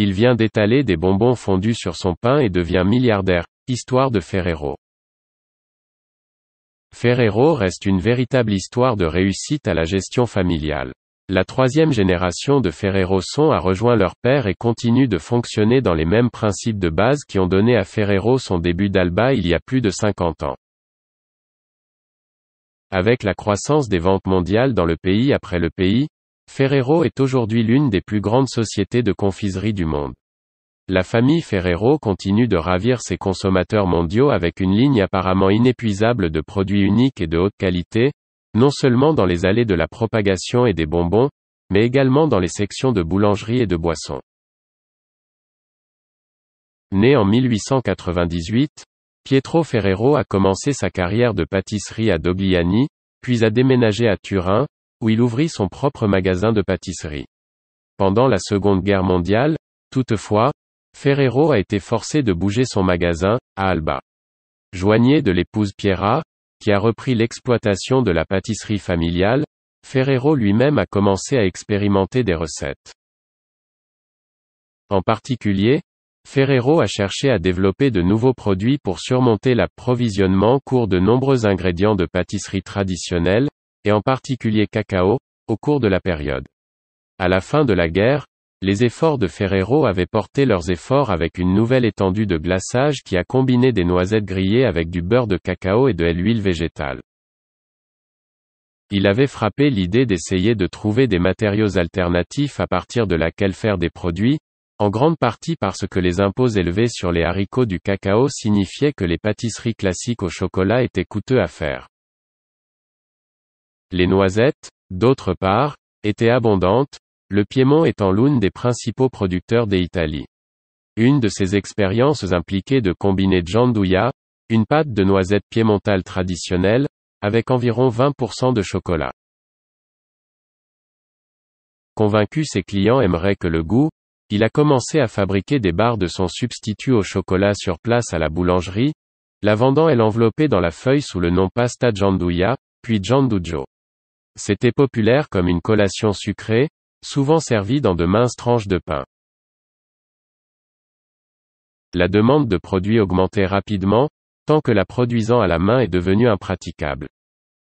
Il vient d'étaler des bonbons fondus sur son pain et devient milliardaire. Histoire de Ferrero. Ferrero reste une véritable histoire de réussite à la gestion familiale. La troisième génération de Ferrero Son a rejoint leur père et continue de fonctionner dans les mêmes principes de base qui ont donné à Ferrero son début d'Alba il y a plus de 50 ans. Avec la croissance des ventes mondiales dans le pays après le pays, Ferrero est aujourd'hui l'une des plus grandes sociétés de confiserie du monde. La famille Ferrero continue de ravir ses consommateurs mondiaux avec une ligne apparemment inépuisable de produits uniques et de haute qualité, non seulement dans les allées de la propagation et des bonbons, mais également dans les sections de boulangerie et de boissons. Né en 1898, Pietro Ferrero a commencé sa carrière de pâtisserie à Dogliani, puis a déménagé à Turin, où il ouvrit son propre magasin de pâtisserie. Pendant la Seconde Guerre mondiale, toutefois, Ferrero a été forcé de bouger son magasin, à Alba. Joigné de l'épouse Piera, qui a repris l'exploitation de la pâtisserie familiale, Ferrero lui-même a commencé à expérimenter des recettes. En particulier, Ferrero a cherché à développer de nouveaux produits pour surmonter l'approvisionnement court de nombreux ingrédients de pâtisserie traditionnelle, et en particulier cacao, au cours de la période. À la fin de la guerre, les efforts de Ferrero avaient porté leurs efforts avec une nouvelle étendue de glaçage qui a combiné des noisettes grillées avec du beurre de cacao et de l'huile végétale. Il avait frappé l'idée d'essayer de trouver des matériaux alternatifs à partir de laquelle faire des produits, en grande partie parce que les impôts élevés sur les haricots du cacao signifiaient que les pâtisseries classiques au chocolat étaient coûteux à faire. Les noisettes, d'autre part, étaient abondantes, le Piémont étant l'une des principaux producteurs d'Italie. Une de ses expériences impliquait de combiner gianduja, une pâte de noisette piémontale traditionnelle, avec environ 20% de chocolat. Convaincu ses clients aimeraient que le goût, il a commencé à fabriquer des barres de son substitut au chocolat sur place à la boulangerie, la vendant elle enveloppée dans la feuille sous le nom pasta gianduja, puis giandujo. C'était populaire comme une collation sucrée, souvent servie dans de minces tranches de pain. La demande de produits augmentait rapidement, tant que la produisant à la main est devenue impraticable.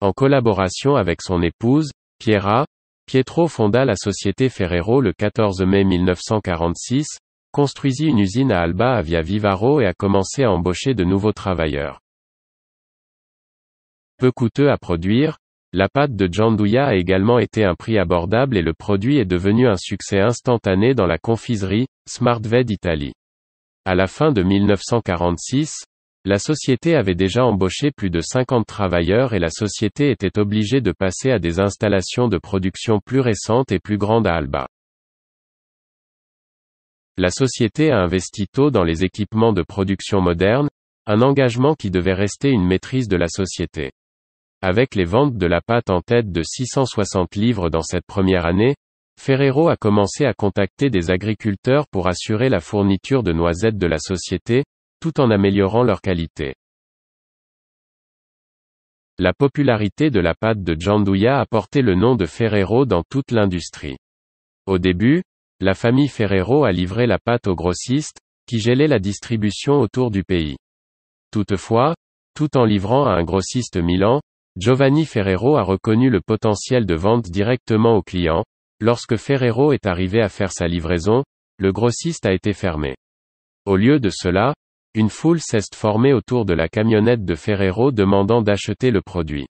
En collaboration avec son épouse, Piera, Pietro fonda la société Ferrero le 14 mai 1946, construisit une usine à Alba à Via Vivaro et a commencé à embaucher de nouveaux travailleurs. Peu coûteux à produire, la pâte de Gianduja a également été un prix abordable et le produit est devenu un succès instantané dans la confiserie, Smartved Italie. À la fin de 1946, la société avait déjà embauché plus de 50 travailleurs et la société était obligée de passer à des installations de production plus récentes et plus grandes à Alba. La société a investi tôt dans les équipements de production modernes, un engagement qui devait rester une maîtrise de la société. Avec les ventes de la pâte en tête de 660 livres dans cette première année, Ferrero a commencé à contacter des agriculteurs pour assurer la fourniture de noisettes de la société, tout en améliorant leur qualité. La popularité de la pâte de Gianduia a porté le nom de Ferrero dans toute l'industrie. Au début, la famille Ferrero a livré la pâte aux grossistes, qui gélaient la distribution autour du pays. Toutefois, tout en livrant à un grossiste Milan, Giovanni Ferrero a reconnu le potentiel de vente directement au client. Lorsque Ferrero est arrivé à faire sa livraison, le grossiste a été fermé. Au lieu de cela, une foule s'est formée autour de la camionnette de Ferrero demandant d'acheter le produit.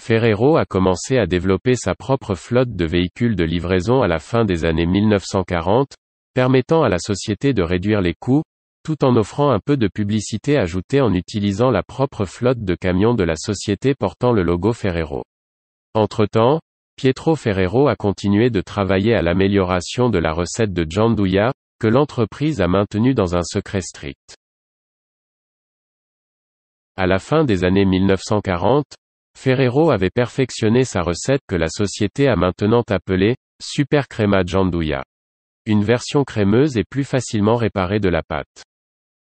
Ferrero a commencé à développer sa propre flotte de véhicules de livraison à la fin des années 1940, permettant à la société de réduire les coûts, tout en offrant un peu de publicité ajoutée en utilisant la propre flotte de camions de la société portant le logo Ferrero. Entre-temps, Pietro Ferrero a continué de travailler à l'amélioration de la recette de Gianduia, que l'entreprise a maintenue dans un secret strict. À la fin des années 1940, Ferrero avait perfectionné sa recette que la société a maintenant appelée Super Crema Gianduia. Une version crémeuse et plus facilement réparée de la pâte.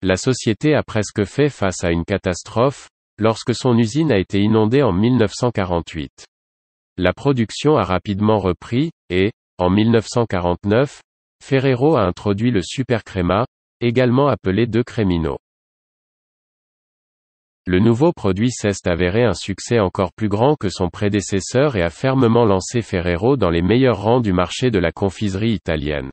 La société a presque fait face à une catastrophe, lorsque son usine a été inondée en 1948. La production a rapidement repris, et, en 1949, Ferrero a introduit le Supercrema, également appelé De Cremino. Le nouveau produit s'est avéré un succès encore plus grand que son prédécesseur et a fermement lancé Ferrero dans les meilleurs rangs du marché de la confiserie italienne.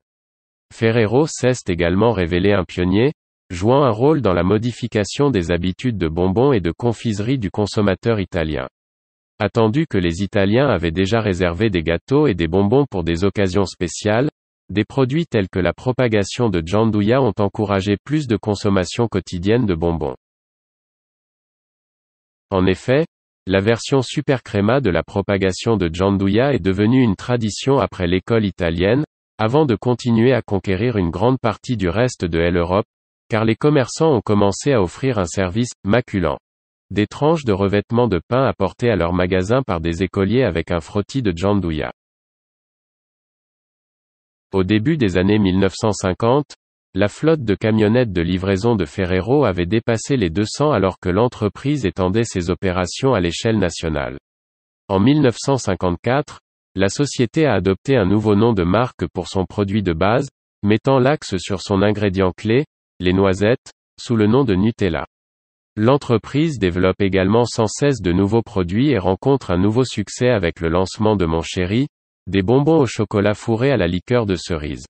Ferrero s'est également révélé un pionnier, jouant un rôle dans la modification des habitudes de bonbons et de confiserie du consommateur italien. Attendu que les Italiens avaient déjà réservé des gâteaux et des bonbons pour des occasions spéciales, des produits tels que la propagation de Gianduia ont encouragé plus de consommation quotidienne de bonbons. En effet, la version super créma de la propagation de Gianduia est devenue une tradition après l'école italienne, avant de continuer à conquérir une grande partie du reste de l'Europe, car les commerçants ont commencé à offrir un service maculant. Des tranches de revêtement de pain apportées à leur magasin par des écoliers avec un frottis de jandouya. Au début des années 1950, la flotte de camionnettes de livraison de Ferrero avait dépassé les 200 alors que l'entreprise étendait ses opérations à l'échelle nationale. En 1954, la société a adopté un nouveau nom de marque pour son produit de base, mettant l'axe sur son ingrédient clé, les noisettes, sous le nom de Nutella. L'entreprise développe également sans cesse de nouveaux produits et rencontre un nouveau succès avec le lancement de Mon Chéri, des bonbons au chocolat fourrés à la liqueur de cerise.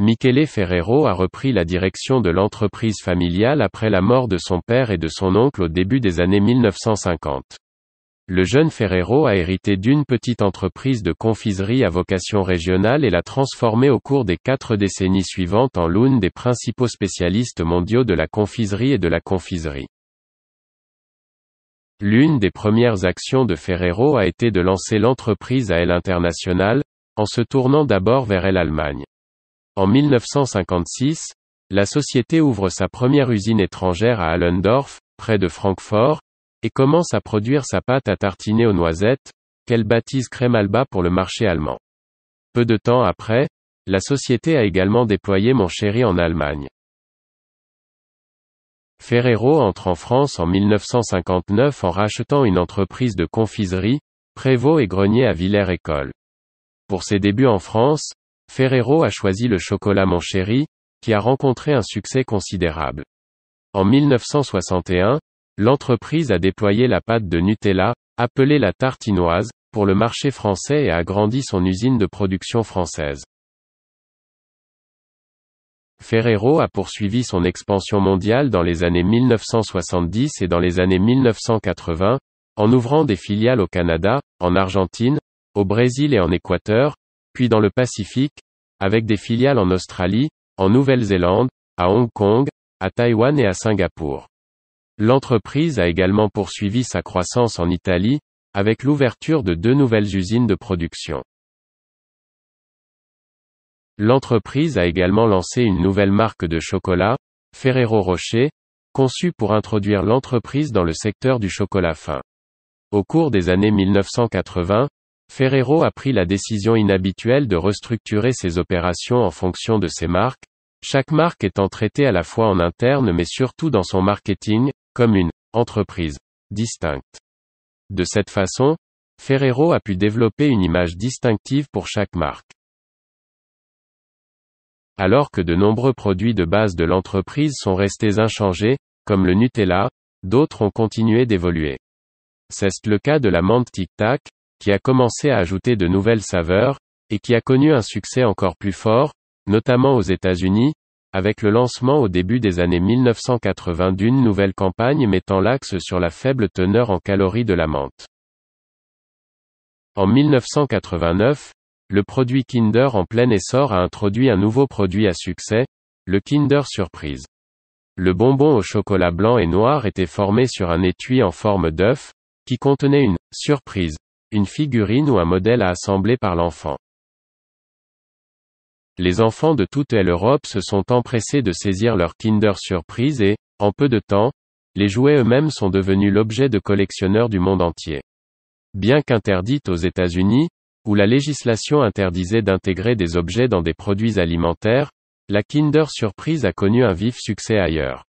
Michele Ferrero a repris la direction de l'entreprise familiale après la mort de son père et de son oncle au début des années 1950. Le jeune Ferrero a hérité d'une petite entreprise de confiserie à vocation régionale et l'a transformée au cours des quatre décennies suivantes en l'une des principaux spécialistes mondiaux de la confiserie et de la confiserie. L'une des premières actions de Ferrero a été de lancer l'entreprise à elle internationale, en se tournant d'abord vers elle Allemagne. En 1956, la société ouvre sa première usine étrangère à Allendorf, près de Francfort, et commence à produire sa pâte à tartiner aux noisettes, qu'elle baptise crème alba pour le marché allemand. Peu de temps après, la société a également déployé Mon Chéri en Allemagne. Ferrero entre en France en 1959 en rachetant une entreprise de confiserie, Prévost et Grenier à Villers-École. Pour ses débuts en France, Ferrero a choisi le chocolat Mon Chéri, qui a rencontré un succès considérable. En 1961, L'entreprise a déployé la pâte de Nutella, appelée la tartinoise, pour le marché français et a agrandi son usine de production française. Ferrero a poursuivi son expansion mondiale dans les années 1970 et dans les années 1980, en ouvrant des filiales au Canada, en Argentine, au Brésil et en Équateur, puis dans le Pacifique, avec des filiales en Australie, en Nouvelle-Zélande, à Hong Kong, à Taïwan et à Singapour. L'entreprise a également poursuivi sa croissance en Italie, avec l'ouverture de deux nouvelles usines de production. L'entreprise a également lancé une nouvelle marque de chocolat, Ferrero Rocher, conçue pour introduire l'entreprise dans le secteur du chocolat fin. Au cours des années 1980, Ferrero a pris la décision inhabituelle de restructurer ses opérations en fonction de ses marques, chaque marque étant traitée à la fois en interne mais surtout dans son marketing, comme une entreprise distincte. De cette façon, Ferrero a pu développer une image distinctive pour chaque marque. Alors que de nombreux produits de base de l'entreprise sont restés inchangés, comme le Nutella, d'autres ont continué d'évoluer. C'est le cas de la menthe Tic Tac, qui a commencé à ajouter de nouvelles saveurs, et qui a connu un succès encore plus fort, notamment aux États-Unis, avec le lancement au début des années 1980 d'une nouvelle campagne mettant l'axe sur la faible teneur en calories de la menthe. En 1989, le produit Kinder en plein essor a introduit un nouveau produit à succès, le Kinder Surprise. Le bonbon au chocolat blanc et noir était formé sur un étui en forme d'œuf, qui contenait une surprise, une figurine ou un modèle à assembler par l'enfant. Les enfants de toute l'Europe se sont empressés de saisir leur Kinder Surprise et, en peu de temps, les jouets eux-mêmes sont devenus l'objet de collectionneurs du monde entier. Bien qu'interdite aux États-Unis, où la législation interdisait d'intégrer des objets dans des produits alimentaires, la Kinder Surprise a connu un vif succès ailleurs.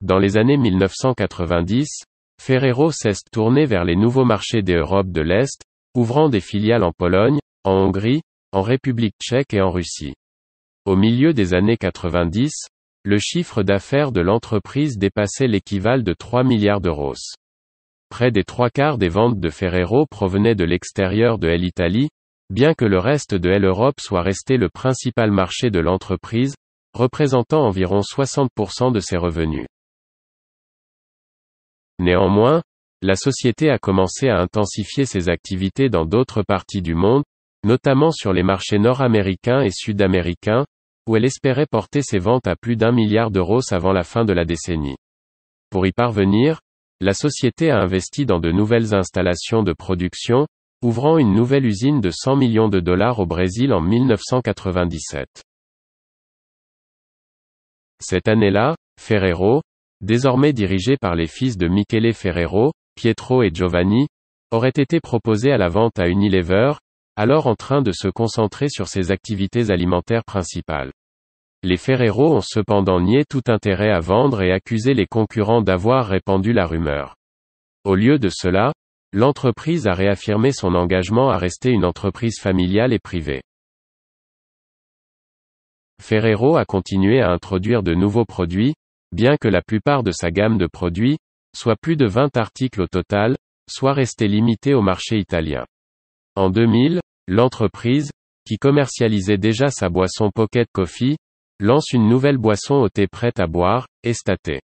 Dans les années 1990, Ferrero s'est tourné vers les nouveaux marchés d'Europe de l'Est, ouvrant des filiales en Pologne, en Hongrie, en République tchèque et en Russie. Au milieu des années 90, le chiffre d'affaires de l'entreprise dépassait l'équivalent de 3 milliards d'euros. Près des trois quarts des ventes de Ferrero provenaient de l'extérieur de l'Italie, bien que le reste de l'Europe soit resté le principal marché de l'entreprise, représentant environ 60% de ses revenus. Néanmoins, la société a commencé à intensifier ses activités dans d'autres parties du monde, notamment sur les marchés nord-américains et sud-américains, où elle espérait porter ses ventes à plus d'un milliard d'euros avant la fin de la décennie. Pour y parvenir, la société a investi dans de nouvelles installations de production, ouvrant une nouvelle usine de 100 millions de dollars au Brésil en 1997. Cette année-là, Ferrero, désormais dirigé par les fils de Michele Ferrero, Pietro et Giovanni, aurait été proposé à la vente à Unilever, alors en train de se concentrer sur ses activités alimentaires principales. Les Ferrero ont cependant nié tout intérêt à vendre et accusé les concurrents d'avoir répandu la rumeur. Au lieu de cela, l'entreprise a réaffirmé son engagement à rester une entreprise familiale et privée. Ferrero a continué à introduire de nouveaux produits, bien que la plupart de sa gamme de produits, soit plus de 20 articles au total, soit resté limité au marché italien. En 2000, L'entreprise, qui commercialisait déjà sa boisson Pocket Coffee, lance une nouvelle boisson au thé prête à boire, Estaté.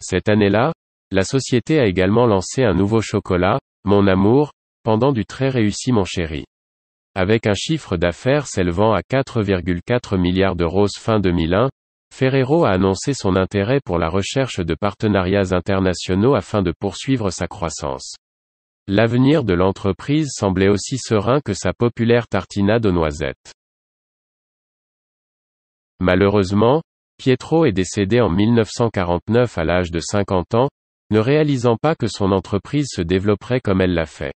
Cette année-là, la société a également lancé un nouveau chocolat, Mon Amour, pendant du très réussi Mon Chéri. Avec un chiffre d'affaires s'élevant à 4,4 milliards d'euros fin 2001, Ferrero a annoncé son intérêt pour la recherche de partenariats internationaux afin de poursuivre sa croissance. L'avenir de l'entreprise semblait aussi serein que sa populaire tartina de noisettes. Malheureusement, Pietro est décédé en 1949 à l'âge de 50 ans, ne réalisant pas que son entreprise se développerait comme elle l'a fait.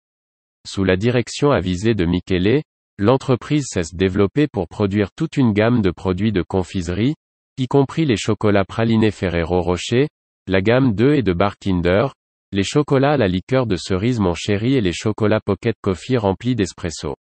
Sous la direction avisée de Michele, l'entreprise cesse développer pour produire toute une gamme de produits de confiserie, y compris les chocolats pralinés Ferrero Rocher, la gamme 2 et de Barkinder, les chocolats à la liqueur de cerise Mon Chéri et les chocolats Pocket Coffee remplis d'espresso.